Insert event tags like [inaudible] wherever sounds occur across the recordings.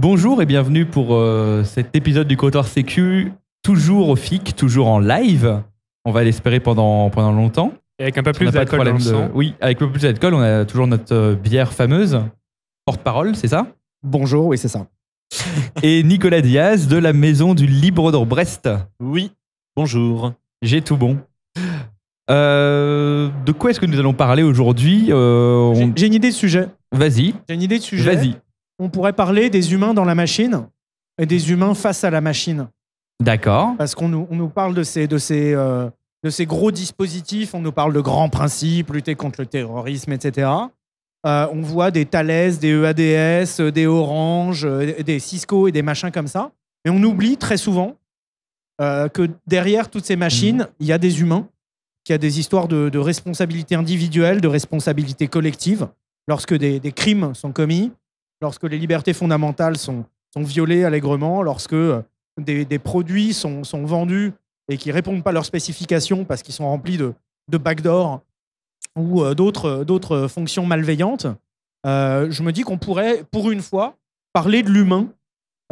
Bonjour et bienvenue pour euh, cet épisode du Cotor Sécu, toujours au FIC, toujours en live. On va l'espérer pendant, pendant longtemps. Et avec un peu plus d'alcool le Oui, avec on a toujours notre euh, bière fameuse, porte-parole, c'est ça Bonjour, oui, c'est ça. [laughs] et Nicolas Diaz de la Maison du Libre d'Or Brest. Oui, bonjour. J'ai tout bon. Euh, de quoi est-ce que nous allons parler aujourd'hui J'ai une idée de sujet. Vas-y. J'ai une idée de sujet. Vas-y on pourrait parler des humains dans la machine et des humains face à la machine. D'accord. Parce qu'on nous, parle de ces, de, ces, euh, de ces gros dispositifs, on nous parle de grands principes, lutter contre le terrorisme, etc. Euh, on voit des Thales, des EADS, euh, des Orange, des Cisco et des machins comme ça. Mais on oublie très souvent que derrière toutes ces machines, mhm. il y a des humains, qu'il y a des histoires de, responsabilité individuelle, de responsabilité collective. Lorsque des, des crimes sont commis, lorsque les libertés fondamentales sont, sont violées allègrement, lorsque euh, des, produits sont, vendus et qui répondent pas à leurs spécifications parce qu'ils sont remplis de, de backdoors ou euh, euh, d'autres fonctions malveillantes, je me dis qu'on pourrait, pour une fois, parler de l'humain,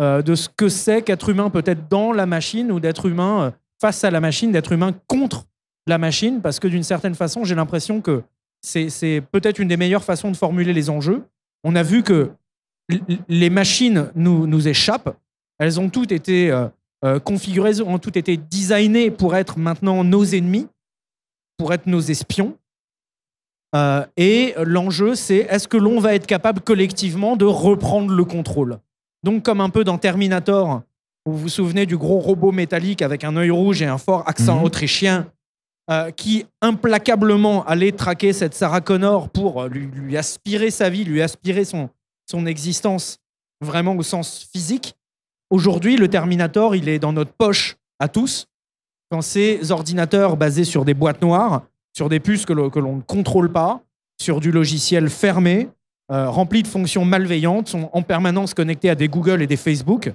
de ce que c'est qu'être humain peut-être dans la machine ou d'être humain face à la machine, d'être humain contre la machine, parce que d'une certaine façon, j'ai l'impression que c'est peut-être une des meilleures façons de formuler les enjeux. On a vu que les machines nous, nous échappent. Elles ont toutes été euh, euh, configurées, ont toutes été designées pour être maintenant nos ennemis, pour être nos espions. Euh, et l'enjeu, c'est est-ce que l'on va être capable collectivement de reprendre le contrôle Donc, comme un peu dans Terminator, vous vous souvenez du gros robot métallique avec un œil rouge et un fort accent mhm. autrichien qui implacablement allait traquer cette Sarah Connor pour lui aspirer sa vie, lui aspirer son, son existence vraiment au sens physique. Aujourd'hui, le Terminator, il est dans notre poche à tous. Quand ces ordinateurs basés sur des boîtes noires, sur des puces que, l'on ne contrôle pas, sur du logiciel fermé, euh, rempli de fonctions malveillantes, sont en permanence connectés à des Google et des Facebook.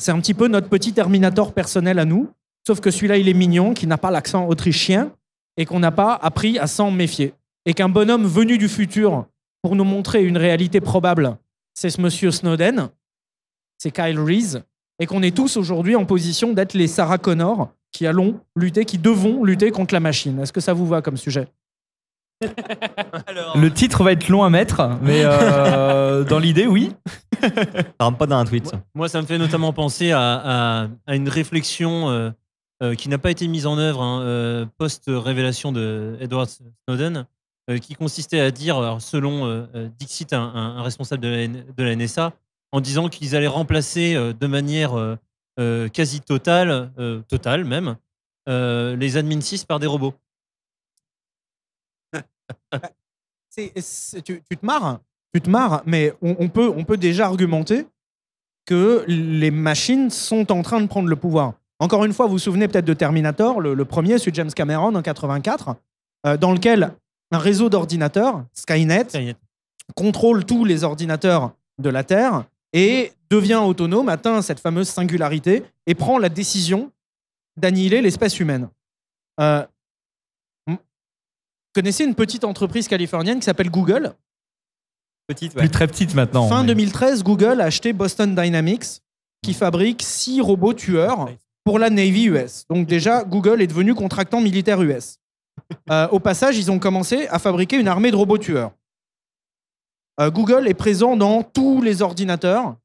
C'est un petit peu notre petit Terminator personnel à nous, sauf que celui-là, il est mignon, qui n'a pas l'accent autrichien et qu'on n'a pas appris à s'en méfier. Et qu'un bonhomme venu du futur pour nous montrer une réalité probable, c'est ce monsieur Snowden, c'est Kyle Reese, et qu'on est tous aujourd'hui en position d'être les Sarah Connor qui allons lutter, qui devons lutter contre la machine. Est-ce que ça vous va comme sujet [laughs] Le titre va être long à mettre, mais euh, [laughs] dans l'idée, oui. ça rentre pas dans un tweet. Moi, ça me fait notamment penser à, une réflexion euh, euh, qui n'a pas été mise en œuvre hein, post-révélation de Edward Snowden, euh, qui consistait à dire, euh, selon euh, Dixit, un, responsable de la, de NSA, en disant qu'ils allaient remplacer de manière quasi totale, totale même, les admin 6 par des robots. [laughs] Bah, tu, te marres, tu te marres, mais on, peut, on peut déjà argumenter que les machines sont en train de prendre le pouvoir. Encore une fois, vous vous souvenez peut-être de Terminator, le, premier, sur James Cameron en 84, dans lequel un réseau d'ordinateurs, Skynet, contrôle tous les ordinateurs de la Terre et devient autonome, atteint cette fameuse singularité et prend la décision d'annihiler l'espèce humaine. vous euh, connaissez une petite entreprise californienne qui s'appelle Google Petite, Plus très petite maintenant. Fin 2013, Google a acheté Boston Dynamics qui mm. fabrique six robots tueurs pour la Navy US. Donc déjà, Google est devenu contractant militaire US. Euh, au passage, ils ont commencé à fabriquer une armée de robots tueurs. Euh, Google est présent dans tous les ordinateurs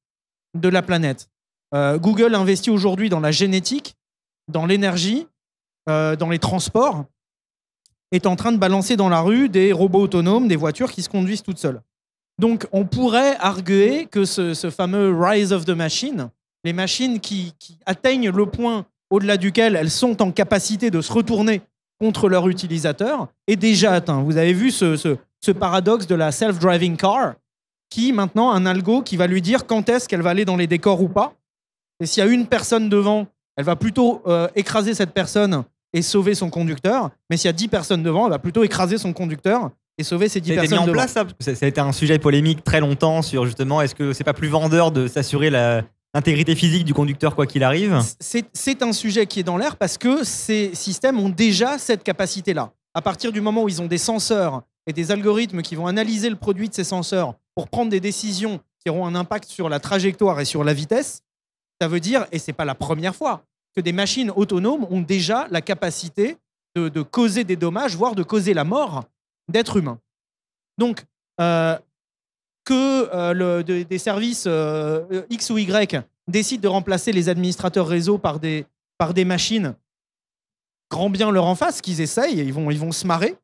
de la planète. Euh, Google investit aujourd'hui dans la génétique, dans l'énergie, dans les transports, est en train de balancer dans la rue des robots autonomes, des voitures qui se conduisent toutes seules. Donc on pourrait arguer que ce, fameux rise of the machine, les machines qui atteignent le point au-delà duquel elles sont en capacité de se retourner contre leur utilisateur, est déjà atteint. Vous avez vu ce, ce, paradoxe de la self-driving car, qui maintenant un algo qui va lui dire quand est-ce qu'elle va aller dans les décors ou pas. Et s'il y a une personne devant, elle va plutôt euh, écraser cette personne et sauver son conducteur. Mais s'il y a dix personnes devant, elle va plutôt écraser son conducteur et sauver ces dix personnes. Mis en place, ça, ça, a été un sujet polémique très longtemps sur justement est-ce que c'est pas plus vendeur de s'assurer la, L'intégrité physique du conducteur, quoi qu'il arrive C'est un sujet qui est dans l'air parce que ces systèmes ont déjà cette capacité-là. À partir du moment où ils ont des senseurs et des algorithmes qui vont analyser le produit de ces senseurs pour prendre des décisions qui auront un impact sur la trajectoire et sur la vitesse, ça veut dire, et c'est pas la première fois, que des machines autonomes ont déjà la capacité de, causer des dommages, voire de causer la mort d'êtres humains. Donc, euh, que euh, le, des services euh, X ou Y décident de remplacer les administrateurs réseau par des, par des machines, grand bien leur en face, qu'ils essayent, ils vont, ils vont se marrer.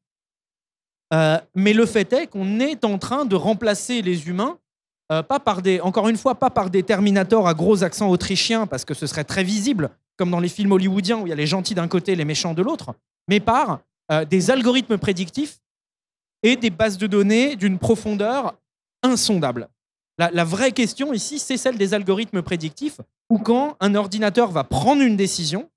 Euh, mais le fait est qu'on est en train de remplacer les humains, pas par des, encore une fois, pas par des Terminators à gros accent autrichien, parce que ce serait très visible, comme dans les films hollywoodiens où il y a les gentils d'un côté et les méchants de l'autre, mais par des algorithmes prédictifs et des bases de données d'une profondeur insondable. La, vraie question ici, c'est celle des algorithmes prédictifs, ou quand un ordinateur va prendre une décision,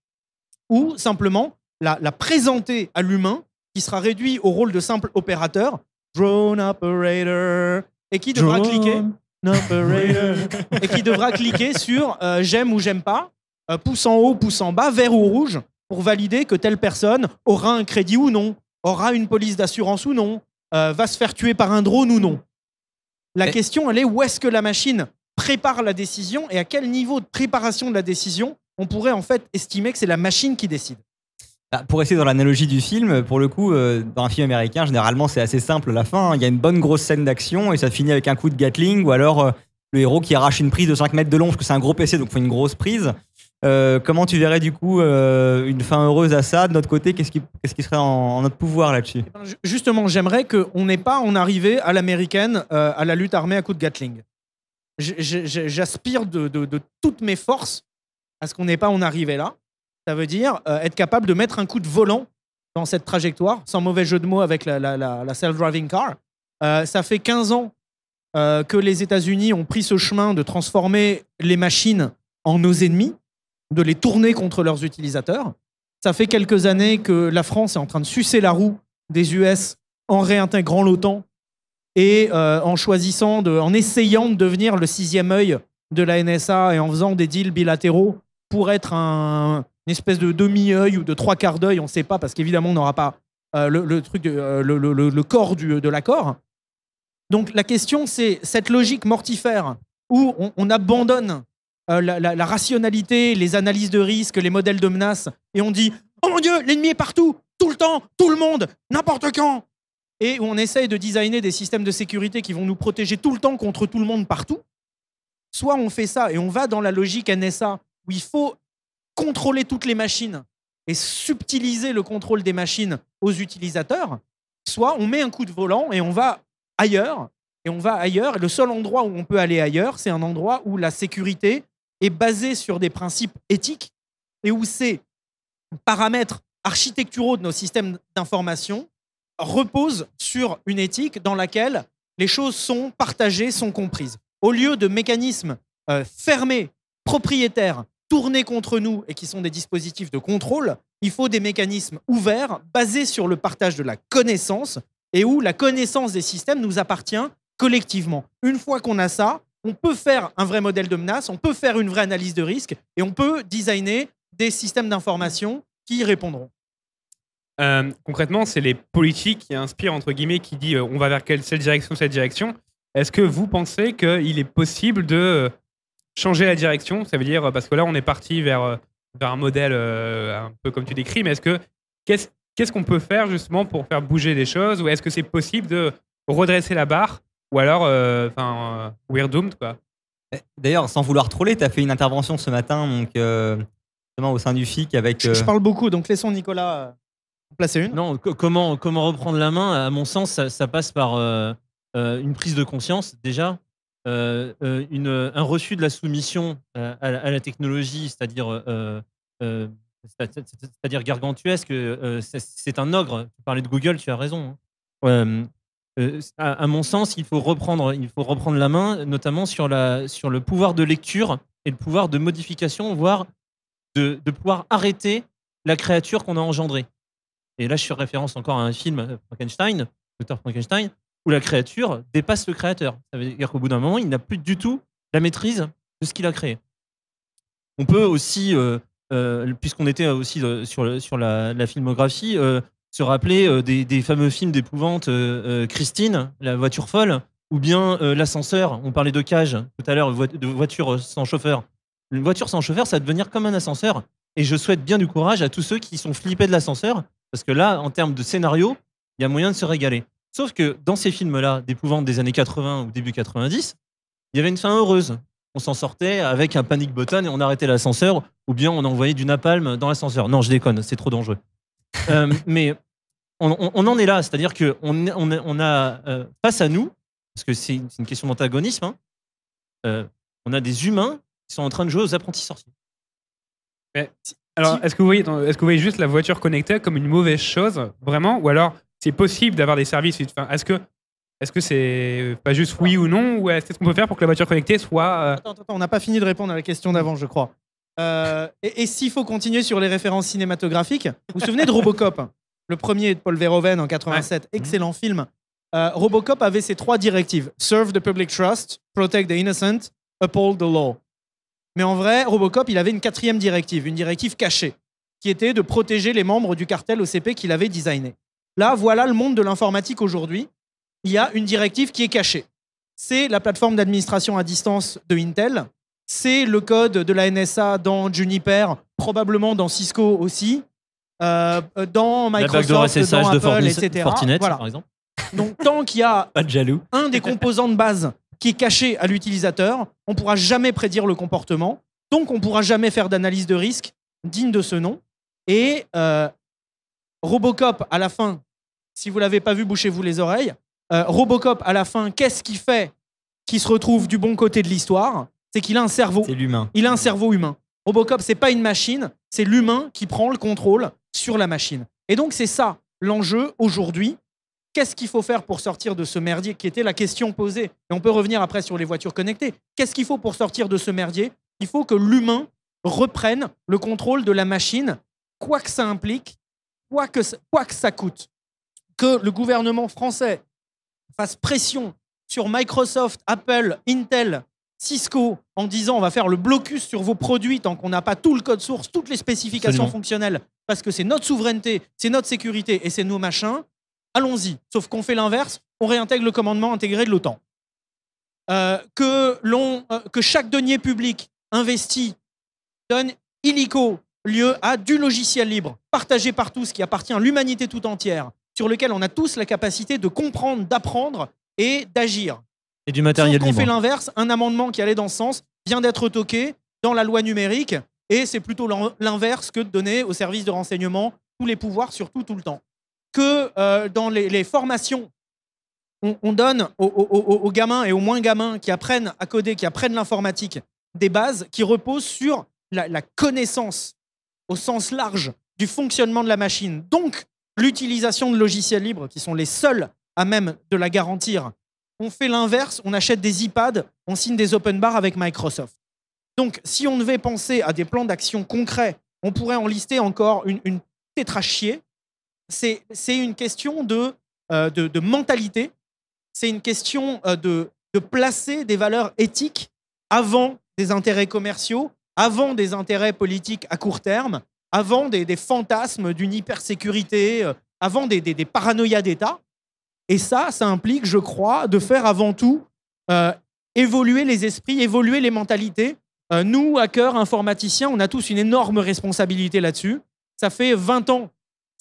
ou simplement la, présenter à l'humain, qui sera réduit au rôle de simple opérateur, drone operator, et qui devra cliquer. [laughs] Operator, et qui devra cliquer sur euh, j'aime ou j'aime pas, euh, pouce en haut, pouce en bas, vert ou rouge, pour valider que telle personne aura un crédit ou non, aura une police d'assurance ou non, euh, va se faire tuer par un drone ou non. La question, elle est où est-ce que la machine prépare la décision et à quel niveau de préparation de la décision on pourrait en fait estimer que c'est la machine qui décide bah, pour rester dans l'analogie du film, pour le coup, euh, dans un film américain, généralement c'est assez simple la fin. Hein. Il y a une bonne grosse scène d'action et ça finit avec un coup de Gatling ou alors euh, le héros qui arrache une prise de 5 mètres de long parce que c'est un gros PC donc il faut une grosse prise. Euh, comment tu verrais du coup euh, une fin heureuse à ça De notre côté, qu'est-ce qui, serait en, notre pouvoir là-dessus eh ben, Justement, j'aimerais qu'on n'ait pas en arrivée à l'américaine, euh, à la lutte armée à coup de Gatling. J'aspire de, toutes mes forces à ce qu'on n'ait pas en arrivée là. Ça veut dire être capable de mettre un coup de volant dans cette trajectoire, sans mauvais jeu de mots avec la, la self-driving car. ça fait 15 ans que les États-Unis ont pris ce chemin de transformer les machines en nos ennemis de les tourner contre leurs utilisateurs. Ça fait quelques années que la France est en train de sucer la roue des US en réintégrant l'OTAN et euh, en choisissant, en essayant de devenir le sixième œil de la NSA et en faisant des deals bilatéraux pour être un, une espèce de demi-œil ou de trois quarts d'œil, on ne sait pas, parce qu'évidemment, on n'aura pas euh, le, truc, euh, le, corps du, de l'accord. Donc la question, c'est cette logique mortifère où on abandonne euh, la, rationalité, les analyses de risque, les modèles de menaces, et on dit Oh mon Dieu, l'ennemi est partout, tout le temps, tout le monde, n'importe quand Et on essaye de designer des systèmes de sécurité qui vont nous protéger tout le temps contre tout le monde partout. Soit on fait ça et on va dans la logique NSA où il faut contrôler toutes les machines et subtiliser le contrôle des machines aux utilisateurs, soit on met un coup de volant et on va ailleurs. Et on va ailleurs. Et le seul endroit où on peut aller ailleurs, c'est un endroit où la sécurité est basé sur des principes éthiques et où ces paramètres architecturaux de nos systèmes d'information reposent sur une éthique dans laquelle les choses sont partagées, sont comprises. Au lieu de mécanismes euh, fermés, propriétaires, tournés contre nous et qui sont des dispositifs de contrôle, il faut des mécanismes ouverts, basés sur le partage de la connaissance et où la connaissance des systèmes nous appartient collectivement. Une fois qu'on a ça, on peut faire un vrai modèle de menace, on peut faire une vraie analyse de risque et on peut designer des systèmes d'information qui y répondront. Euh, concrètement, c'est les politiques qui inspirent, entre guillemets, qui dit euh, on va vers quelle, cette direction, cette direction. Est-ce que vous pensez qu'il est possible de euh, changer la direction Ça veut dire, parce que là, on est parti vers, un modèle un peu comme tu décris, mais est-ce que qu'est-ce qu'on peut faire justement pour faire bouger des choses Ou est-ce que c'est possible de redresser la barre ou alors, euh, enfin, euh, We're Doomed, quoi. Eh, d'ailleurs, sans vouloir troller, tu as fait une intervention ce matin, donc euh, au sein du FIC avec. Je, parle beaucoup, donc laissons Nicolas placer une. Non, comment, comment reprendre la main À mon sens, ça, passe par une prise de conscience déjà, une, un reçu de la soumission à, la technologie, c'est-à-dire c'est-à-dire gargantuesque. c'est un ogre. Tu parlais de Google, tu as raison. Hein. Euh, à, mon sens, il faut reprendre, il faut reprendre la main, notamment sur, la, sur le pouvoir de lecture et le pouvoir de modification, voire de, pouvoir arrêter la créature qu'on a engendrée. Et là, je fais référence encore à un film, euh, Frankenstein, Dr Frankenstein, où la créature dépasse le créateur. Ça veut dire qu'au bout d'un moment, il n'a plus du tout la maîtrise de ce qu'il a créé. On peut aussi, euh, puisqu'on était aussi sur, sur la, filmographie, se rappeler euh, des, fameux films d'épouvante euh, euh, Christine, la voiture folle, ou bien l'ascenseur. On parlait de cage tout à l'heure, de voiture sans chauffeur. Une voiture sans chauffeur, ça va devenir comme un ascenseur. Et je souhaite bien du courage à tous ceux qui sont flippés de l'ascenseur, parce que là, en termes de scénario, il y a moyen de se régaler. Sauf que dans ces films-là, d'épouvante des années 80 ou début 90, il y avait une fin heureuse. On s'en sortait avec un panic button et on arrêtait l'ascenseur, ou bien on envoyait du napalm dans l'ascenseur. Non, je déconne, c'est trop dangereux. Euh, mais on, en est là, c'est-à-dire qu'on on, on, a euh, face à nous, parce que c'est une question d'antagonisme, hein, euh, on a des humains qui sont en train de jouer aux apprentis sorciers. alors, est-ce que, vous voyez, est que vous juste la voiture connectée comme une mauvaise chose, vraiment Ou alors, c'est possible d'avoir des services enfin, Est-ce que est-ce que c'est pas juste oui ou non Ou est-ce qu'on peut faire pour que la voiture connectée soit. Attends, attends, on n'a pas fini de répondre à la question d'avant, je crois. Euh, et, s'il faut continuer sur les références cinématographiques, vous vous souvenez de Robocop Le premier de Paul Verhoeven en 87, excellent film. Euh, Robocop avait ses trois directives Serve the public trust, protect the innocent, uphold the law. Mais en vrai, Robocop, il avait une quatrième directive, une directive cachée, qui était de protéger les membres du cartel OCP qu'il avait designé. Là, voilà le monde de l'informatique aujourd'hui. Il y a une directive qui est cachée. C'est la plateforme d'administration à distance de Intel, c'est le code de la NSA dans Juniper, probablement dans Cisco aussi, euh, dans Microsoft, dans Apple, etc. Fortinet, par exemple. Donc tant qu'il y a [laughs] un des [laughs] composants de base qui est caché à l'utilisateur, on ne pourra jamais prédire le comportement, donc on ne pourra jamais faire d'analyse de risque digne de ce nom. Et euh, Robocop, à la fin, si vous ne l'avez pas vu, bouchez-vous les oreilles. Euh, Robocop, à la fin, qu'est-ce qui fait qui se retrouve du bon côté de l'histoire c'est qu'il a un cerveau. C'est l'humain. Il a un cerveau humain. Robocop, c'est pas une machine, c'est l'humain qui prend le contrôle sur la machine. Et donc, c'est ça l'enjeu aujourd'hui. Qu'est-ce qu'il faut faire pour sortir de ce merdier qui était la question posée Et on peut revenir après sur les voitures connectées. Qu'est-ce qu'il faut pour sortir de ce merdier Il faut que l'humain reprenne le contrôle de la machine, quoi que ça implique, quoi que quoi que ça coûte. Que le gouvernement français fasse pression sur Microsoft, Apple, Intel, Cisco en disant on va faire le blocus sur vos produits tant qu'on n'a pas tout le code source, toutes les spécifications fonctionnelles, parce que c'est notre souveraineté, c'est notre sécurité et c'est nos machins, allons-y. Sauf qu'on fait l'inverse, on réintègre le commandement intégré de l'OTAN. Euh, que, euh, que chaque denier public investi donne illico lieu à du logiciel libre, partagé par tous, qui appartient à l'humanité tout entière, sur lequel on a tous la capacité de comprendre, d'apprendre et d'agir du matériel libre. On fait l'inverse. Un amendement qui allait dans ce sens vient d'être toqué dans la loi numérique. Et c'est plutôt l'inverse que de donner aux services de renseignement tous les pouvoirs surtout tout, le temps. Que euh, dans les, formations, on, donne aux, gamins et aux moins gamins qui apprennent à coder, qui apprennent l'informatique, des bases qui reposent sur la, la connaissance au sens large du fonctionnement de la machine. Donc, l'utilisation de logiciels libres, qui sont les seuls à même de la garantir, on fait l'inverse, on achète des iPads, on signe des open bars avec Microsoft. Donc, si on devait penser à des plans d'action concrets, on pourrait en lister encore une, une chier. C'est, une question euh, de, mentalité, c'est une question euh, de, placer des valeurs éthiques avant des intérêts commerciaux, avant des intérêts politiques à court terme, avant des, fantasmes d'une hypersécurité, euh, avant des paranoïas d'État. Et ça, ça implique, je crois, de faire avant tout euh, évoluer les esprits, évoluer les mentalités. Nous, euh, nous, hackers, informaticiens, on a tous une énorme responsabilité là-dessus. Ça fait 20 ans,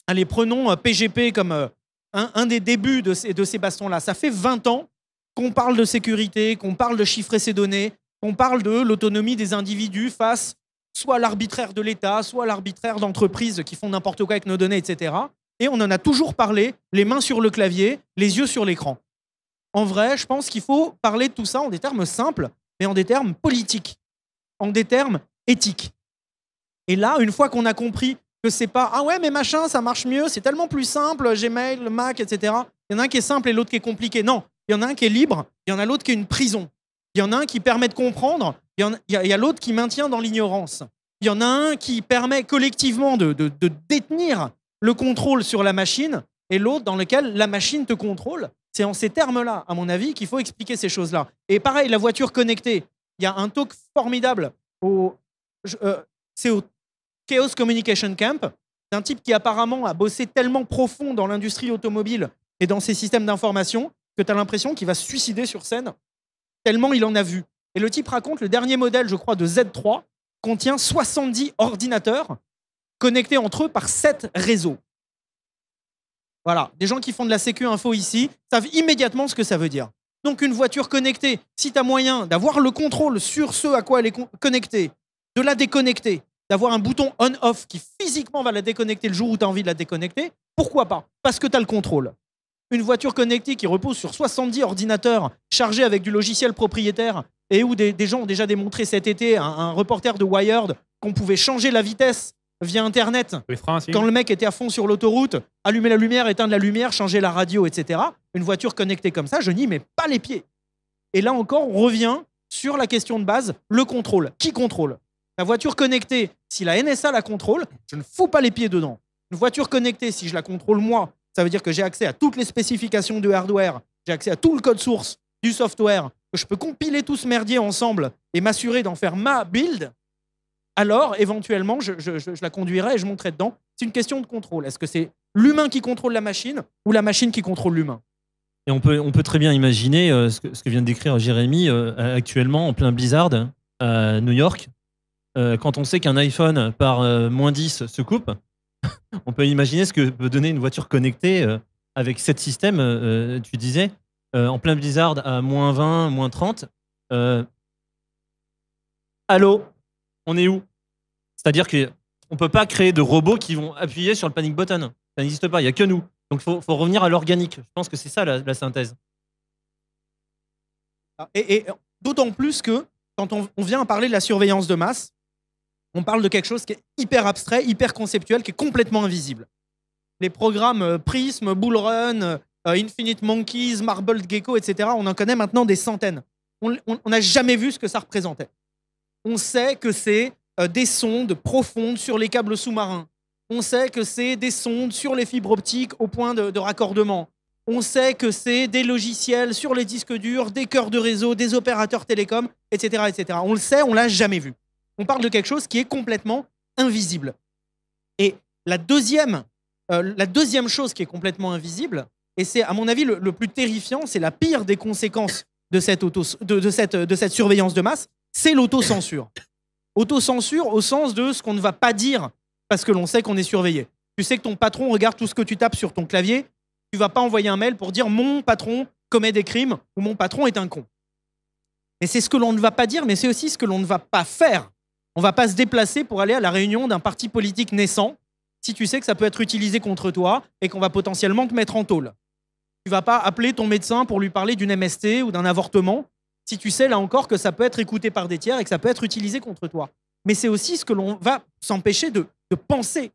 allez, prenons PGP euh, comme un, des débuts de ces, de ces bastons-là. Ça fait 20 ans qu'on parle de sécurité, qu'on parle de chiffrer ses données, qu'on parle de l'autonomie des individus face soit à l'arbitraire de l'État, soit à l'arbitraire d'entreprises qui font n'importe quoi avec nos données, etc et on en a toujours parlé, les mains sur le clavier, les yeux sur l'écran. En vrai, je pense qu'il faut parler de tout ça en des termes simples, mais en des termes politiques, en des termes éthiques. Et là, une fois qu'on a compris que c'est pas ah ouais mais machin ça marche mieux, c'est tellement plus simple, Gmail, Mac, etc. Il y en a un qui est simple et l'autre qui est compliqué. Non, il y en a un qui est libre, il y en a l'autre qui est une prison. Il y en a un qui permet de comprendre, il y, a, a l'autre qui maintient dans l'ignorance. Il y en a un qui permet collectivement de détenir le contrôle sur la machine et l'autre dans lequel la machine te contrôle. C'est en ces termes-là, à mon avis, qu'il faut expliquer ces choses-là. Et pareil, la voiture connectée, il y a un talk formidable au, euh, c'est au Chaos Communication Camp d'un type qui apparemment a bossé tellement profond dans l'industrie automobile et dans ses systèmes d'information que tu as l'impression qu'il va se suicider sur scène, tellement il en a vu. Et le type raconte le dernier modèle, je crois, de Z3 contient 70 ordinateurs connectés entre eux par sept réseaux. Voilà, des gens qui font de la sécu info ici savent immédiatement ce que ça veut dire. Donc une voiture connectée, si tu as moyen d'avoir le contrôle sur ce à quoi elle est connectée, de la déconnecter, d'avoir un bouton on-off qui physiquement va la déconnecter le jour où tu as envie de la déconnecter, pourquoi pas Parce que tu as le contrôle. Une voiture connectée qui repose sur 70 ordinateurs chargés avec du logiciel propriétaire et où des, gens ont déjà démontré cet été, à un reporter de Wired, qu'on pouvait changer la vitesse via Internet. Quand le mec était à fond sur l'autoroute, allumer la lumière, éteindre la lumière, changer la radio, etc. Une voiture connectée comme ça, je n'y mets pas les pieds. Et là encore, on revient sur la question de base, le contrôle. Qui contrôle La voiture connectée, si la NSA la contrôle, je ne fous pas les pieds dedans. Une voiture connectée, si je la contrôle moi, ça veut dire que j'ai accès à toutes les spécifications du hardware, j'ai accès à tout le code source du software, que je peux compiler tout ce merdier ensemble et m'assurer d'en faire ma build alors éventuellement, je, la conduirai et je monterai dedans. C'est une question de contrôle. Est-ce que c'est l'humain qui contrôle la machine ou la machine qui contrôle l'humain Et on peut, on peut très bien imaginer euh, ce, que, vient de décrire Jérémy euh, euh, actuellement en plein blizzard à New York. quand on sait qu'un iPhone par moins 10 se coupe, [laughs] on peut imaginer ce que peut donner une voiture connectée avec sept système, tu disais, en plein blizzard à moins 20, moins 30. Allô, on est où c'est-à-dire qu'on ne peut pas créer de robots qui vont appuyer sur le panic button. Ça n'existe pas, il n'y a que nous. Donc il faut, revenir à l'organique. Je pense que c'est ça la, synthèse. Ah, et, d'autant plus que quand on, vient à parler de la surveillance de masse, on parle de quelque chose qui est hyper abstrait, hyper conceptuel, qui est complètement invisible. Les programmes euh, Prism, Bullrun, euh, Infinite Monkeys, Marble Gecko, etc., on en connaît maintenant des centaines. On n'a jamais vu ce que ça représentait. On sait que c'est euh, des sondes profondes sur les câbles sous-marins. On sait que c'est des sondes sur les fibres optiques au point de, raccordement. On sait que c'est des logiciels sur les disques durs, des cœurs de réseau, des opérateurs télécoms, etc. etc. On le sait, on l'a jamais vu. On parle de quelque chose qui est complètement invisible. Et la deuxième, euh, la deuxième chose qui est complètement invisible, et c'est à mon avis le, plus terrifiant, c'est la pire des conséquences de cette, de, de, cette, de cette surveillance de masse, c'est l'autocensure. Autocensure au sens de ce qu'on ne va pas dire parce que l'on sait qu'on est surveillé. Tu sais que ton patron regarde tout ce que tu tapes sur ton clavier, tu vas pas envoyer un mail pour dire mon patron commet des crimes ou mon patron est un con. Et c'est ce que l'on ne va pas dire, mais c'est aussi ce que l'on ne va pas faire. On va pas se déplacer pour aller à la réunion d'un parti politique naissant si tu sais que ça peut être utilisé contre toi et qu'on va potentiellement te mettre en tôle. Tu vas pas appeler ton médecin pour lui parler d'une MST ou d'un avortement si tu sais, là encore, que ça peut être écouté par des tiers et que ça peut être utilisé contre toi. Mais c'est aussi ce que l'on va s'empêcher de, penser.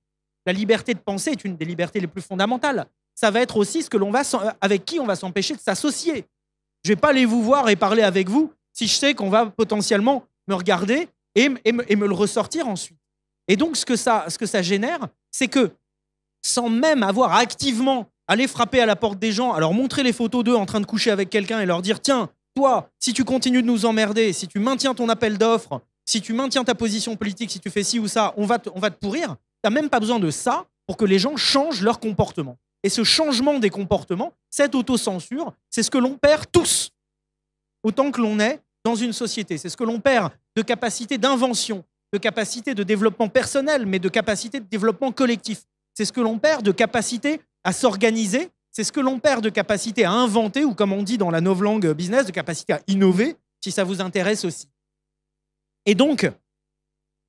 La liberté de penser est une des libertés les plus fondamentales. Ça va être aussi ce que l'on va, euh, avec qui on va s'empêcher de s'associer. Je vais pas aller vous voir et parler avec vous si je sais qu'on va potentiellement me regarder et, me, le ressortir ensuite. Et donc, ce que ça, ce que ça génère, c'est que sans même avoir activement aller frapper à la porte des gens, alors montrer les photos d'eux en train de coucher avec quelqu'un et leur dire tiens, toi, si tu continues de nous emmerder, si tu maintiens ton appel d'offres, si tu maintiens ta position politique, si tu fais ci ou ça, on va te, on va te pourrir. même pas besoin de ça pour que les gens changent leur comportement. Et ce changement des comportements, cette autocensure, c'est ce que l'on perd tous, autant que l'on est dans une société. C'est ce que l'on perd de capacité d'invention, de capacité de développement personnel, mais de capacité de développement collectif. C'est ce que l'on perd de capacité à s'organiser c'est ce que l'on perd de capacité à inventer, ou comme on dit dans la langue business, de capacité à innover, si ça vous intéresse aussi. Et donc,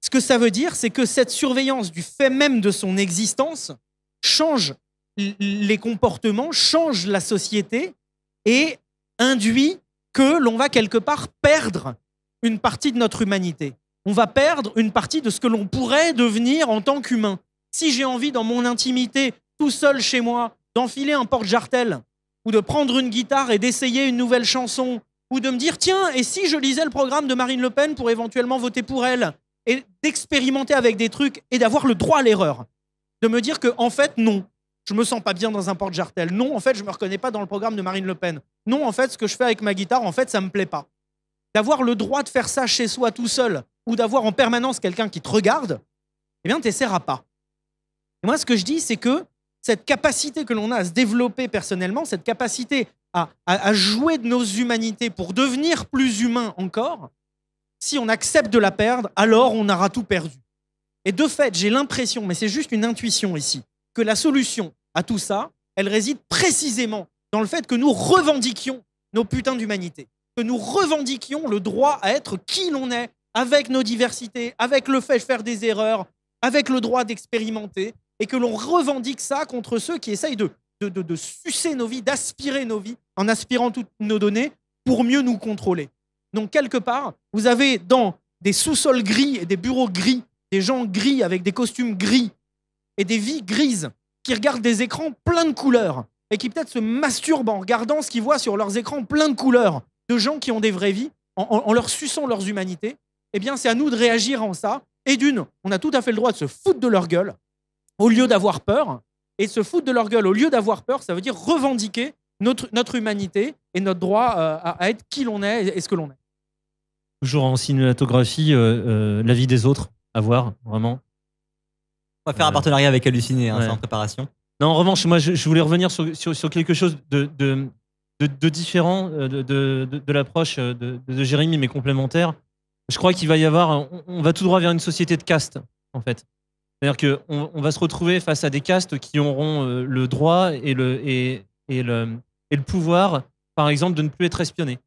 ce que ça veut dire, c'est que cette surveillance du fait même de son existence change les comportements, change la société et induit que l'on va quelque part perdre une partie de notre humanité. On va perdre une partie de ce que l'on pourrait devenir en tant qu'humain. Si j'ai envie dans mon intimité, tout seul chez moi, d'enfiler un porte-jartel ou de prendre une guitare et d'essayer une nouvelle chanson ou de me dire tiens, et si je lisais le programme de Marine Le Pen pour éventuellement voter pour elle et d'expérimenter avec des trucs et d'avoir le droit à l'erreur. De me dire que en fait non, je me sens pas bien dans un porte-jartel. Non, en fait, je me reconnais pas dans le programme de Marine Le Pen. Non, en fait, ce que je fais avec ma guitare, en fait, ça me plaît pas. D'avoir le droit de faire ça chez soi tout seul ou d'avoir en permanence quelqu'un qui te regarde, eh bien, tu t'essaieras pas. Et moi, ce que je dis, c'est que cette capacité que l'on a à se développer personnellement, cette capacité à, jouer de nos humanités pour devenir plus humain encore, si on accepte de la perdre, alors on aura tout perdu. Et de fait, j'ai l'impression, mais c'est juste une intuition ici, que la solution à tout ça, elle réside précisément dans le fait que nous revendiquions nos putains d'humanité, que nous revendiquions le droit à être qui l'on est, avec nos diversités, avec le fait de faire des erreurs, avec le droit d'expérimenter, et que l'on revendique ça contre ceux qui essayent de, de, sucer nos vies, d'aspirer nos vies, en aspirant toutes nos données pour mieux nous contrôler. Donc, quelque part, vous avez dans des sous-sols gris et des bureaux gris, des gens gris avec des costumes gris et des vies grises qui regardent des écrans pleins de couleurs et qui peut-être se masturbent en regardant ce qu'ils voient sur leurs écrans pleins de couleurs de gens qui ont des vraies vies en, en leur suçant leurs humanités. Eh bien, c'est à nous de réagir en ça. Et d'une, on a tout à fait le droit de se foutre de leur gueule au lieu d'avoir peur. Et se foutre de leur gueule au lieu d'avoir peur, ça veut dire revendiquer notre, notre humanité et notre droit euh, à, être qui l'on est et, ce que l'on est. Toujours en cinématographie, euh, euh, la vie des autres, à voir, vraiment. On va faire un partenariat avec Halluciné, hein, c'est en préparation. Non, en revanche, moi, je, voulais revenir sur, quelque chose de, de, de, différent de, l'approche de, Jérémy, mais complémentaire. Je crois qu'il va y avoir, on, va tout droit vers une société de caste, en fait. C'est-à-dire qu'on on va se retrouver face à des castes qui auront euh, le droit et le, pouvoir, par exemple, de ne plus être espionnés.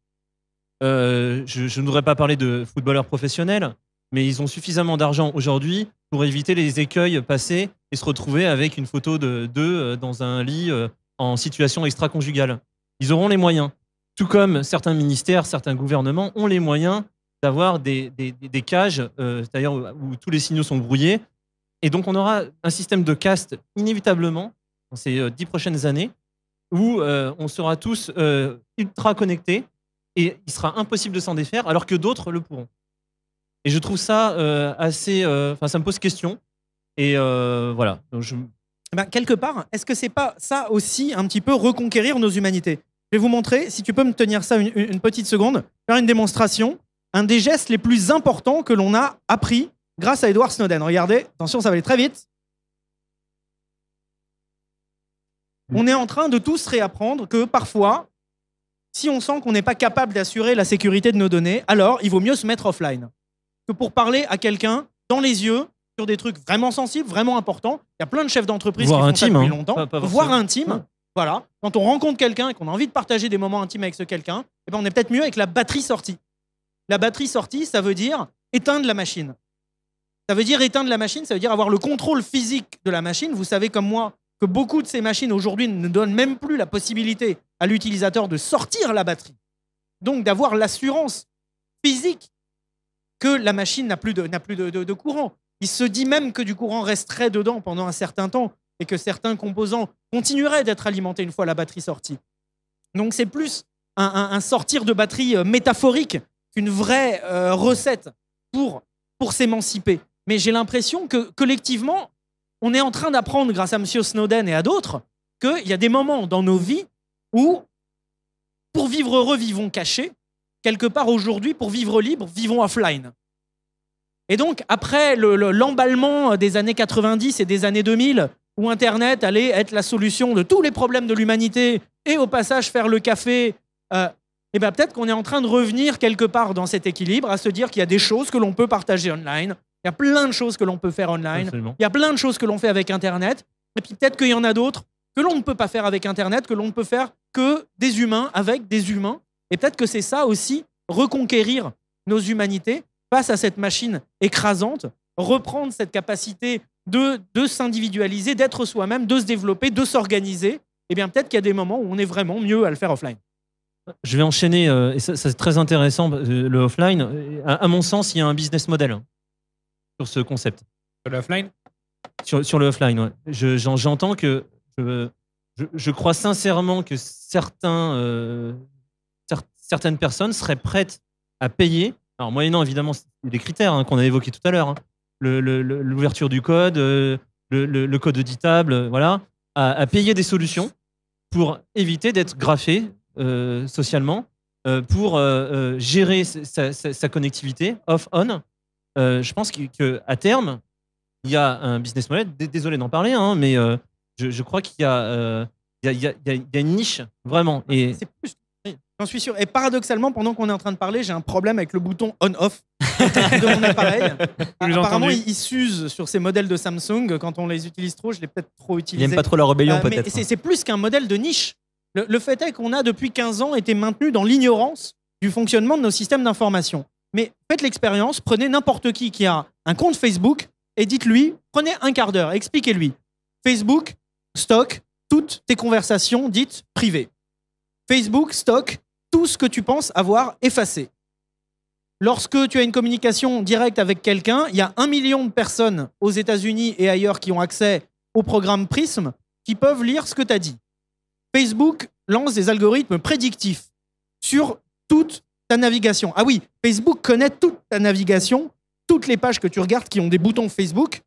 Euh, je, ne voudrais pas parler de footballeurs professionnels, mais ils ont suffisamment d'argent aujourd'hui pour éviter les écueils passés et se retrouver avec une photo d'eux euh, dans un lit en situation extra-conjugale. Ils auront les moyens. Tout comme certains ministères, certains gouvernements ont les moyens d'avoir des, des, cages, cest où tous les signaux sont brouillés, et donc, on aura un système de caste inévitablement dans ces euh, dix prochaines années où euh, on sera tous euh, ultra connectés et il sera impossible de s'en défaire alors que d'autres le pourront. Et je trouve ça assez. Enfin, ça me pose question. Et voilà. je... Eh ben, quelque part, est-ce que c'est pas ça aussi un petit peu reconquérir nos humanités Je vais vous montrer, si tu peux me tenir ça une petite seconde, faire une démonstration, un des gestes les plus importants que l'on a appris grâce à Edward Snowden. Regardez, attention, ça va aller très vite. On est en train de tous réapprendre que parfois, si on sent qu'on n'est pas capable d'assurer la sécurité de nos données, alors il vaut mieux se mettre offline. Que pour parler à quelqu'un dans les yeux sur des trucs vraiment sensibles, vraiment importants, il y a plein de chefs d'entreprise qui font ça depuis hein. longtemps, Voir intime. Voilà. Quand on rencontre quelqu'un et qu'on a envie de partager des moments intimes avec ce quelqu'un, eh ben on est peut-être mieux avec la batterie sortie. La batterie sortie, ça veut dire éteindre la machine. Ça veut dire éteindre la machine, ça veut dire avoir le contrôle physique de la machine. Vous savez comme moi que beaucoup de ces machines aujourd'hui ne donnent même plus la possibilité à l'utilisateur de sortir la batterie. Donc d'avoir l'assurance physique que la machine n'a plus, de, plus de, courant. Il se dit même que du courant resterait dedans pendant un certain temps et que certains composants continueraient d'être alimentés une fois la batterie sortie. Donc c'est plus un, un, sortir de batterie euh, métaphorique qu'une vraie euh, recette pour, pour s'émanciper mais j'ai l'impression que collectivement, on est en train d'apprendre grâce à M. Snowden et à d'autres qu'il y a des moments dans nos vies où, pour vivre heureux, vivons cachés. Quelque part aujourd'hui, pour vivre libre, vivons offline. Et donc, après l'emballement des années 90 et des années 2000, où Internet allait être la solution de tous les problèmes de l'humanité et au passage faire le café, euh, eh ben, peut-être qu'on est en train de revenir quelque part dans cet équilibre, à se dire qu'il y a des choses que l'on peut partager online, il y a plein de choses que l'on peut faire online. Il y a plein de choses que l'on fait avec Internet. Et puis peut-être qu'il y en a d'autres que l'on ne peut pas faire avec Internet, que l'on ne peut faire que des humains avec des humains. Et peut-être que c'est ça aussi, reconquérir nos humanités face à cette machine écrasante, reprendre cette capacité de, de s'individualiser, d'être soi-même, de se développer, de s'organiser. et eh bien, peut-être qu'il y a des moments où on est vraiment mieux à le faire offline. Je vais enchaîner, euh, et ça, c'est très intéressant, euh, le offline. Euh, à, à, mon sens, il y a un business model. Hein sur ce concept. Sur le offline sur, le offline, ouais. J'entends que. Je, crois sincèrement que certains, euh, certaines personnes seraient prêtes à payer. Alors, moyennant évidemment les critères hein, qu'on a évoqués tout à l'heure, hein. l'ouverture du code, euh, le, code auditable, euh, voilà, à, payer des solutions pour éviter d'être graffé socialement, pour gérer sa connectivité off-on euh, je pense qu'à terme, il y a un business model, désolé d'en parler, hein, mais euh, je, crois qu'il y, a une niche, vraiment. Et... C'est plus. J'en suis sûr. Et paradoxalement, pendant qu'on est en train de parler, j'ai un problème avec le bouton on-off [laughs] de mon appareil. Apparemment, il, s'use sur ces modèles de Samsung. Quand on les utilise trop, je l'ai peut-être trop utilisé. Il n'aime pas trop la rébellion, euh, peut-être. C'est plus qu'un modèle de niche. Le, le fait est qu'on a, depuis 15 ans, été maintenu dans l'ignorance du fonctionnement de nos systèmes d'information. Mais faites l'expérience, prenez n'importe qui qui a un compte Facebook et dites-lui, prenez un quart d'heure, expliquez-lui. Facebook stocke toutes tes conversations dites privées. Facebook stocke tout ce que tu penses avoir effacé. Lorsque tu as une communication directe avec quelqu'un, il y a un million de personnes aux États-Unis et ailleurs qui ont accès au programme Prism qui peuvent lire ce que tu as dit. Facebook lance des algorithmes prédictifs sur toutes ta navigation. Ah oui, Facebook connaît toute ta navigation. Toutes les pages que tu regardes qui ont des boutons Facebook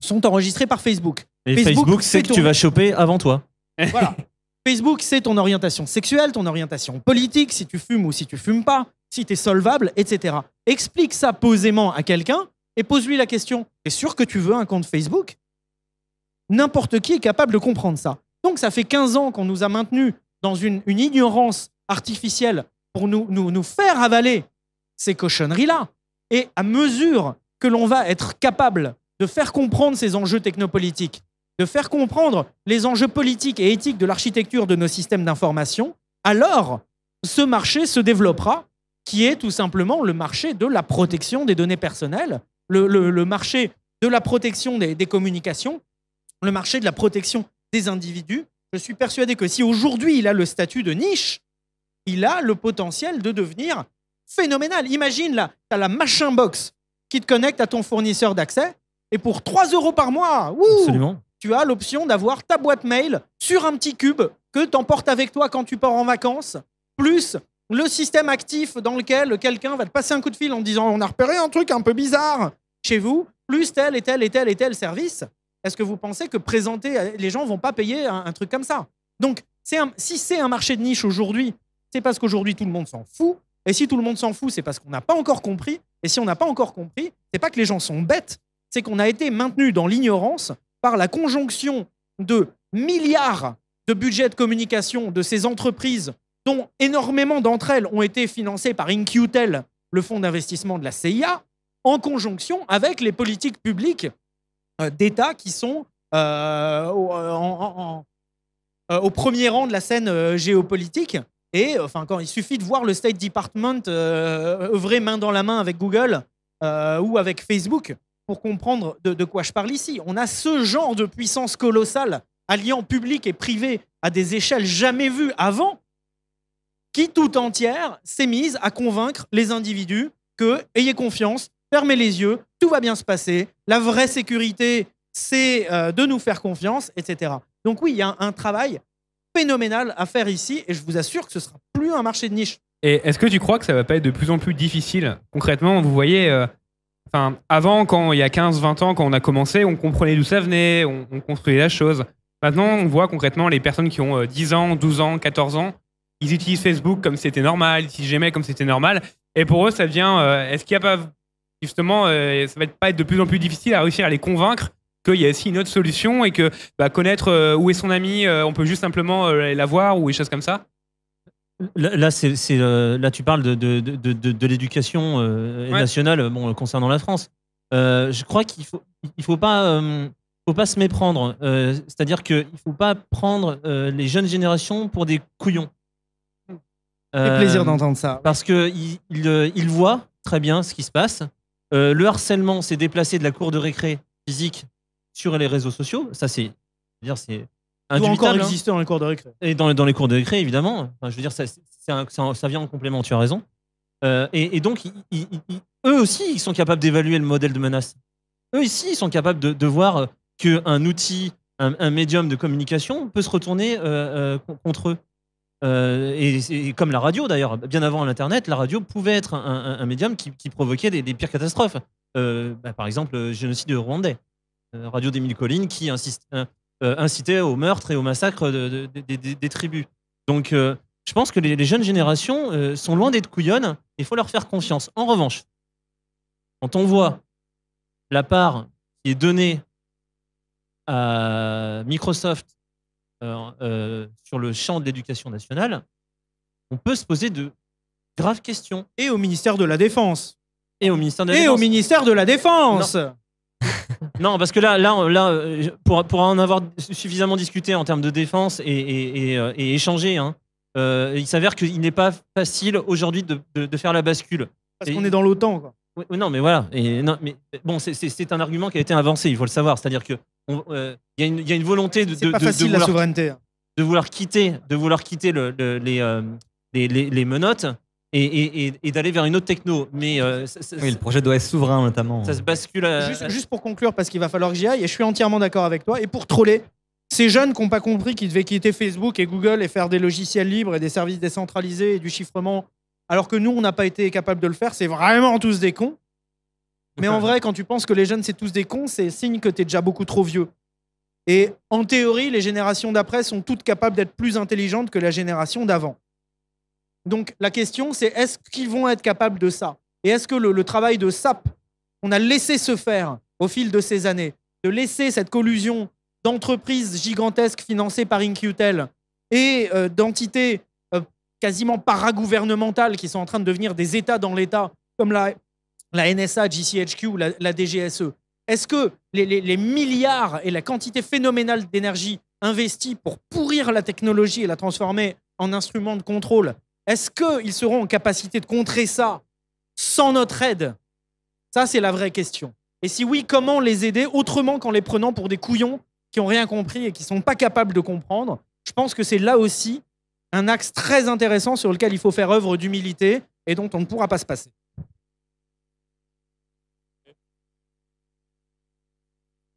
sont enregistrées par Facebook. Et Facebook, sait que tu vas choper avant toi. [laughs] Voilà. Facebook, c'est ton orientation sexuelle, ton orientation politique, si tu fumes ou si tu fumes pas, si tu es solvable, etc. Explique ça posément à quelqu'un et pose-lui la question T'es sûr que tu veux un compte Facebook N'importe qui est capable de comprendre ça. Donc, ça fait 15 ans qu'on nous a maintenus dans une ignorance artificielle pour nous, nous, faire avaler ces cochonneries-là. Et à mesure que l'on va être capable de faire comprendre ces enjeux technopolitiques, de faire comprendre les enjeux politiques et éthiques de l'architecture de nos systèmes d'information, alors ce marché se développera, qui est tout simplement le marché de la protection des données personnelles, le, marché de la protection des communications, le marché de la protection des individus. Je suis persuadé que si aujourd'hui il a le statut de niche, il a le potentiel de devenir phénoménal. Imagine là, tu as la machine box qui te connecte à ton fournisseur d'accès et pour 3 euros par mois, tu as l'option d'avoir ta boîte mail sur un petit cube que tu emportes avec toi quand tu pars en vacances, plus le système actif dans lequel quelqu'un va te passer un coup de fil en disant on a repéré un truc un peu bizarre chez vous, plus tel et tel et tel et tel service. Est-ce que vous pensez que présenter euh, les gens vont pas payer un, truc comme ça Donc, si c'est un marché de niche aujourd'hui c'est parce qu'aujourd'hui tout le monde s'en fout. Et si tout le monde s'en fout, c'est parce qu'on n'a pas encore compris. Et si on n'a pas encore compris, c'est pas que les gens sont bêtes, c'est qu'on a été maintenu dans l'ignorance par la conjonction de milliards de budgets de communication de ces entreprises, dont énormément d'entre elles ont été financées par InQtel, le fonds d'investissement de la CIA, en conjonction avec les politiques publiques euh, d'État qui sont euh, euh, au premier rang de la scène géopolitique et enfin, quand il suffit de voir le State Department euh, œuvrer main dans la main avec Google euh, ou avec Facebook pour comprendre de, quoi je parle ici. On a ce genre de puissance colossale alliant public et privé à des échelles jamais vues avant, qui tout entière s'est mise à convaincre les individus que ayez confiance, fermez les yeux, tout va bien se passer, la vraie sécurité, c'est euh, de nous faire confiance, etc. Donc oui, il y a un travail phénoménal à faire ici et je vous assure que ce sera plus un marché de niche. Et est-ce que tu crois que ça va pas être de plus en plus difficile Concrètement, vous voyez, euh, enfin, avant, quand il y a 15-20 ans, quand on a commencé, on comprenait d'où ça venait, on, on, construisait la chose. Maintenant, on voit concrètement les personnes qui ont 10 euh, ans, 12 ans, 14 ans, ils utilisent Facebook comme c'était normal, ils utilisent Gmail comme c'était normal. Et pour eux, ça devient, euh, est-ce qu'il n'y a pas, justement, ça va pas être de plus en plus difficile à réussir à les convaincre qu'il y a aussi une autre solution et que bah, connaître euh, où est son ami, euh, on peut juste simplement euh, la voir ou des choses comme ça Là, c'est, là, tu parles de, de, de, l'éducation nationale bon, concernant la France. je crois qu'il ne faut, il faut, pas, faut pas se méprendre. c'est-à-dire qu'il ne faut pas prendre les jeunes générations pour des couillons. C'est plaisir d'entendre ça. Parce qu'ils il, il voient très bien ce qui se passe. le harcèlement s'est déplacé de la cour de récré physique sur les réseaux sociaux. Ça, c'est. dire, c'est. un encore hein. existant dans les cours de récré. Et dans, dans les cours de récré, évidemment. je veux dire, ça, ça, vient en complément, tu as raison. Euh, et, donc, eux aussi, ils sont capables d'évaluer le modèle de menace. Eux aussi, ils sont capables de, de voir qu'un outil, un, médium de communication peut se retourner euh, euh, contre eux. et, comme la radio d'ailleurs, bien avant l'Internet, la radio pouvait être un, médium qui, provoquait des, pires catastrophes. Bah, par exemple, le génocide rwandais. Euh, Radio des Mille Collines, qui insiste, euh, euh, incitait au meurtre et au massacre des tribus. Donc, je pense que les, jeunes générations sont loin d'être couillonnes il faut leur faire confiance. En revanche, quand on voit la part qui est donnée à Microsoft sur le champ de l'éducation nationale, on peut se poser de graves questions. Et au ministère de la Défense. Et au ministère de la Défense. Non, parce que là, là, là euh, pour, en avoir suffisamment discuté en termes de défense et, et, euh, échangé, hein, euh, il s'avère qu'il n'est pas facile aujourd'hui de, faire la bascule. Parce qu'on est dans l'OTAN, non, mais voilà. Et non, mais bon, c'est un argument qui a été avancé, il faut le savoir. C'est-à-dire que il y, a une volonté de, de, vouloir, la souveraineté. Hein. de vouloir quitter, de vouloir quitter le, les, les, menottes et, d'aller vers une autre techno. Mais euh, oui, le projet doit être souverain notamment. Ça se bascule. À... Juste, juste, pour conclure, parce qu'il va falloir que j'y aille, et je suis entièrement d'accord avec toi. Et pour troller, ces jeunes qui n'ont pas compris qu'ils devaient quitter Facebook et Google et faire des logiciels libres et des services décentralisés et du chiffrement, alors que nous, on n'a pas été capable de le faire, c'est vraiment tous des cons. Mais en vrai, quand tu penses que les jeunes, c'est tous des cons, c'est signe que tu es déjà beaucoup trop vieux. Et en théorie, les générations d'après sont toutes capables d'être plus intelligentes que la génération d'avant. Donc la question, c'est est-ce qu'ils vont être capables de ça Et est-ce que le, travail de SAP, on a laissé se faire au fil de ces années, de laisser cette collusion d'entreprises gigantesques financées par InQtel et euh, d'entités euh, quasiment paragouvernementales qui sont en train de devenir des États dans l'État, comme la, NSA, GCHQ, la, la DGSE. Est-ce que les milliards et la quantité phénoménale d'énergie investie pour pourrir la technologie et la transformer en instrument de contrôle est-ce qu'ils seront en capacité de contrer ça sans notre aide Ça, c'est la vraie question. Et si oui, comment les aider autrement qu'en les prenant pour des couillons qui n'ont rien compris et qui ne sont pas capables de comprendre Je pense que c'est là aussi un axe très intéressant sur lequel il faut faire œuvre d'humilité et dont on ne pourra pas se passer.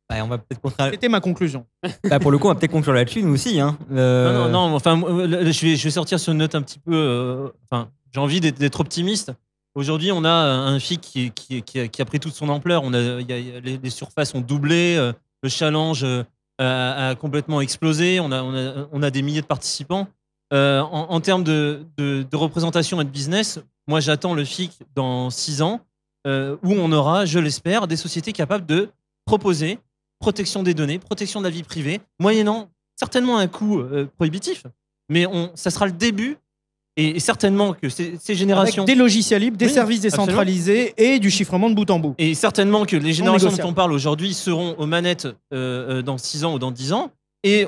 Bah, on va peut-être C'était ma conclusion. [laughs] Bah, pour le coup, on va peut-être conclure là-dessus, nous aussi. Hein. Euh, non, non, non, enfin, euh, je vais, je vais sortir sur une note un petit peu. Euh, enfin, j'ai envie d'être optimiste. Aujourd'hui, on a un FIC qui, qui, a, pris toute son ampleur. On a, les, surfaces ont doublé, le challenge a, complètement explosé. On a, on, on a, des milliers de participants. En, termes de, de, de, représentation et de business, moi, j'attends le FIC dans six ans, où on aura, je l'espère, des sociétés capables de proposer protection des données, protection de la vie privée, moyennant certainement un coût euh, prohibitif, mais on, ça sera le début. Et, certainement que ces, générations. des logiciels libres, des services décentralisés et du chiffrement de bout en bout. Et certainement que les générations dont on parle aujourd'hui seront aux manettes euh, euh, dans 6 ans ou dans 10 ans et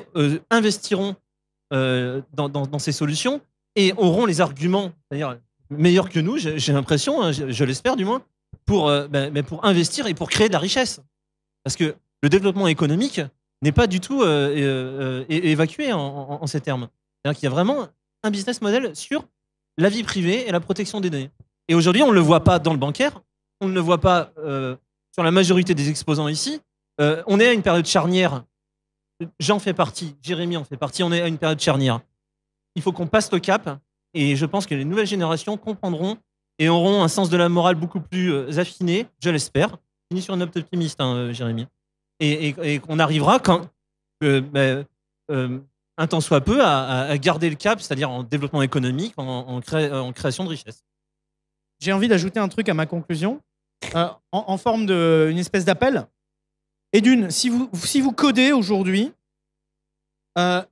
investiront dans, ces solutions et auront les arguments, c'est-à-dire meilleurs que nous, j'ai l'impression, hein, je, l'espère du moins, pour, ben, ben, pour investir et pour créer de la richesse. Parce que le développement économique n'est pas du tout euh, euh, euh, évacué en, ces termes. C'est-à-dire qu'il y a vraiment un business model sur la vie privée et la protection des données. Et aujourd'hui, on ne le voit pas dans le bancaire, on ne le voit pas sur la majorité des exposants ici. on est à une période charnière. J'en fais partie, Jérémy en fait partie, on est à une période charnière. Il faut qu'on passe le cap et je pense que les nouvelles générations comprendront et auront un sens de la morale beaucoup plus affiné, je l'espère. Fini sur une note optimiste, hein, Jérémy et, et, on arrivera quand, euh, ben, euh, un temps soit peu à, garder le cap, c'est-à-dire en développement économique, en, création de richesses. J'ai envie d'ajouter un truc à ma conclusion, euh, en, forme d'une espèce d'appel. Et d'une, si vous, si vous codez aujourd'hui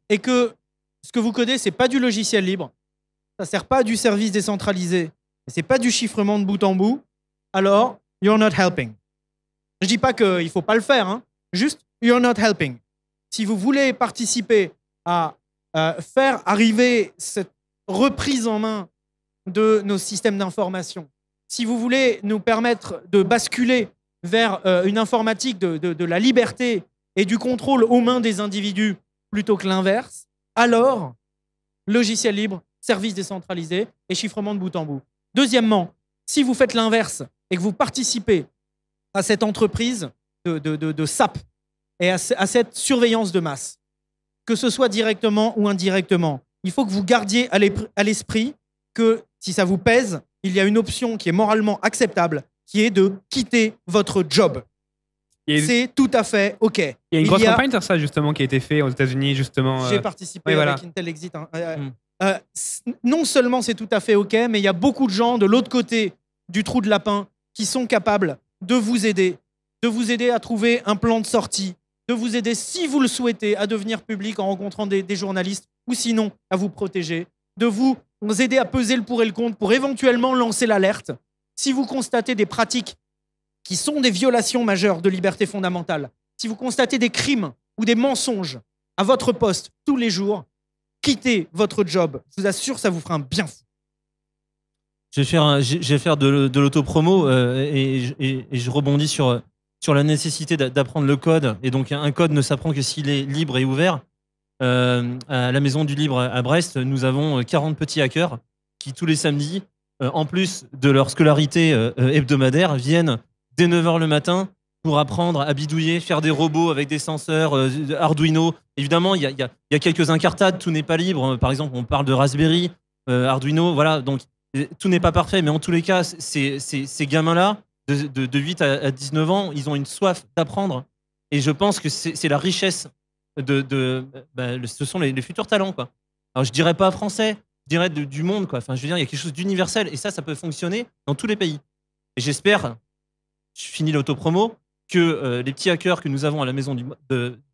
et que ce que vous codez, c'est pas du logiciel libre, ça sert pas du service décentralisé, c'est pas du chiffrement de bout en bout, alors you're not helping. Je dis pas qu'il faut pas le faire, hein juste You're not helping. Si vous voulez participer à euh, faire arriver cette reprise en main de nos systèmes d'information, si vous voulez nous permettre de basculer vers euh, une informatique de, de la liberté et du contrôle aux mains des individus plutôt que l'inverse, alors logiciel libre, service décentralisé et chiffrement de bout en bout. Deuxièmement, si vous faites l'inverse et que vous participez à cette entreprise, de, SAP et à, cette surveillance de masse, que ce soit directement ou indirectement. Il faut que vous gardiez à l'esprit que si ça vous pèse, il y a une option qui est moralement acceptable, qui est de quitter votre job. C'est tout à fait OK. Il y a une grosse campagne sur ça, justement, qui a été faite aux États-Unis, justement. J'ai euh, participé à la Exit. Hein. Euh, hmm. euh, non seulement c'est tout à fait OK, mais il y a beaucoup de gens de l'autre côté du trou de lapin qui sont capables de vous aider de vous aider à trouver un plan de sortie, de vous aider, si vous le souhaitez, à devenir public en rencontrant des, journalistes ou sinon à vous protéger, de vous aider à peser le pour et le contre pour éventuellement lancer l'alerte. Si vous constatez des pratiques qui sont des violations majeures de liberté fondamentale, si vous constatez des crimes ou des mensonges à votre poste tous les jours, quittez votre job. Je vous assure, ça vous fera un bien fou. Je vais faire, je vais faire de, de l'autopromo euh, et, je rebondis sur, euh, sur la nécessité d'apprendre le code. Et donc, un code ne s'apprend que s'il est libre et ouvert. Euh, à la Maison du Libre à Brest, nous avons 40 euh, petits hackers qui, tous les samedis, euh, en plus de leur scolarité hebdomadaire, viennent dès 9h le matin pour apprendre à bidouiller, faire des robots avec des senseurs Arduino. Évidemment, il y a, quelques incartades, tout n'est pas libre. Par exemple, on parle de Raspberry, Arduino, voilà. Donc, tout n'est pas parfait, mais en tous les cas, c'est ces gamins-là, de, 8 à 19 ans, ils ont une soif d'apprendre. Et je pense que c'est la richesse de. Bah, ce sont les, futurs talents, quoi. Alors, je dirais pas français, je dirais du monde, quoi. Enfin, je veux dire, il y a quelque chose d'universel. Et ça, ça peut fonctionner dans tous les pays. Et j'espère, je finis l'autopromo, que euh, les petits hackers que nous avons à la maison du,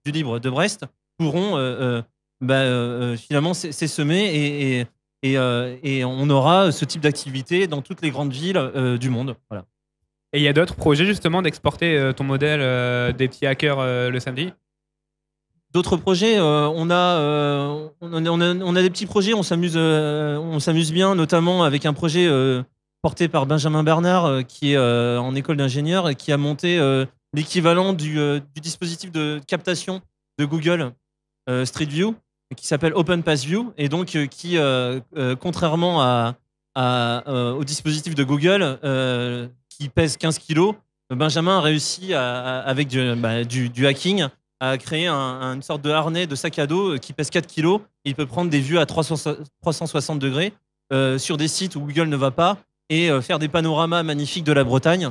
libre de Brest pourront euh, euh, bah, finalement s'essaimer et, et on aura ce type d'activité dans toutes les grandes villes du monde. Voilà. Et il y a d'autres projets justement d'exporter euh, ton modèle euh, des petits hackers euh, le samedi d'autres projets. on, a, on, des petits projets, on s'amuse, bien, notamment avec un projet porté par Benjamin Bernard, qui est en école d'ingénieur et qui a monté l'équivalent du, dispositif de captation de Google Street View, qui s'appelle Open Pass View et donc qui, contrairement à, au dispositif de Google, qui pèse 15 kilos, Benjamin a réussi à, avec bah, du, hacking à créer une sorte de harnais de sac à dos euh, qui pèse 4 kilos. il peut prendre des vues à 360 degrés euh, sur des sites où Google ne va pas et euh, faire des panoramas magnifiques de la Bretagne.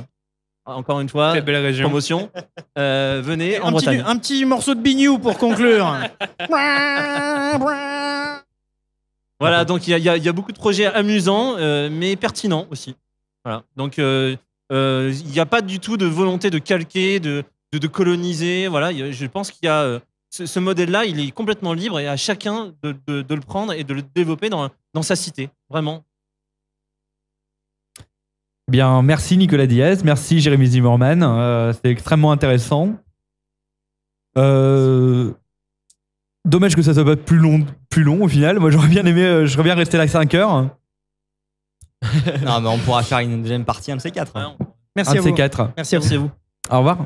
Ah, encore une fois, belle région. promotion. venez en un Bretagne. Petit, un petit morceau de bignou pour conclure. voilà, donc il y, y, a beaucoup de projets amusants, mais pertinents aussi. Voilà, donc euh, il n'y a pas du tout de volonté de calquer, de, coloniser. Voilà, je pense qu'il y a euh, ce, modèle-là, il est complètement libre et à chacun de, le prendre et de le développer dans, sa cité, vraiment. Bien, merci Nicolas Diaz, merci Jérémy Zimmerman, euh, c'est extrêmement intéressant. dommage que ça ne soit pas plus long, plus long au final. Moi, j'aurais bien aimé, je reviens rester là 5 heures non, mais on pourra faire une deuxième partie, un de Merci à vous. quatre. Merci, Merci à vous. Au revoir.